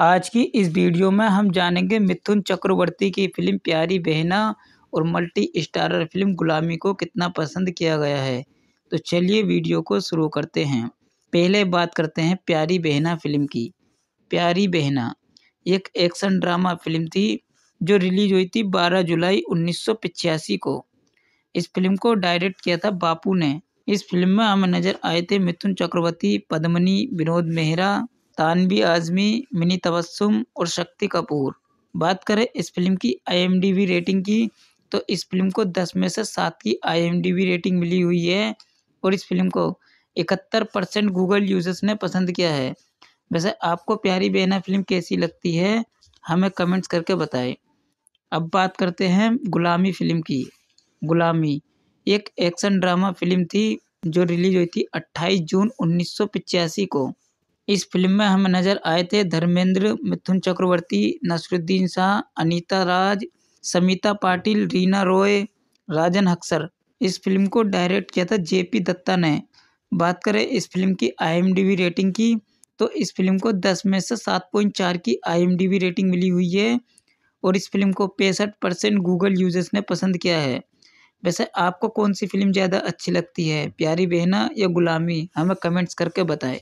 आज की इस वीडियो में हम जानेंगे मिथुन चक्रवर्ती की फिल्म प्यारी बहना और मल्टी स्टारर फिल्म गुलामी को कितना पसंद किया गया है तो चलिए वीडियो को शुरू करते हैं पहले बात करते हैं प्यारी बहना फिल्म की प्यारी बहना एक एक्शन ड्रामा फिल्म थी जो रिलीज हुई थी 12 जुलाई उन्नीस को इस फिल्म को डायरेक्ट किया था बापू ने इस फिल्म में हमें नज़र आए थे मिथुन चक्रवर्ती पद्मनी विनोद मेहरा तानवी आज़मी मिनी तबस्सुम और शक्ति कपूर बात करें इस फिल्म की आईएमडीबी रेटिंग की तो इस फिल्म को दस में से सात की आईएमडीबी रेटिंग मिली हुई है और इस फिल्म को इकहत्तर परसेंट गूगल यूजर्स ने पसंद किया है वैसे आपको प्यारी बेना फिल्म कैसी लगती है हमें कमेंट्स करके बताएं अब बात करते हैं गुलामी फिल्म की गुलामी एक एक्शन ड्रामा फिल्म थी जो रिलीज हुई थी 28 जून 1985 को इस फिल्म में हम नज़र आए थे धर्मेंद्र मिथुन चक्रवर्ती नसरुद्दीन शाह अनीता राज समीता पाटिल रीना रॉय राजन हक्सर इस फिल्म को डायरेक्ट किया था जे पी दत्ता ने बात करें इस फिल्म की आई रेटिंग की तो इस फिल्म को दस में से सात पॉइंट चार की आई रेटिंग मिली हुई है और इस फिल्म को पैंसठ परसेंट गूगल यूजर्स ने पसंद किया है वैसे आपको कौन सी फिल्म ज़्यादा अच्छी लगती है प्यारी बहना या गुलामी हमें कमेंट्स करके बताएं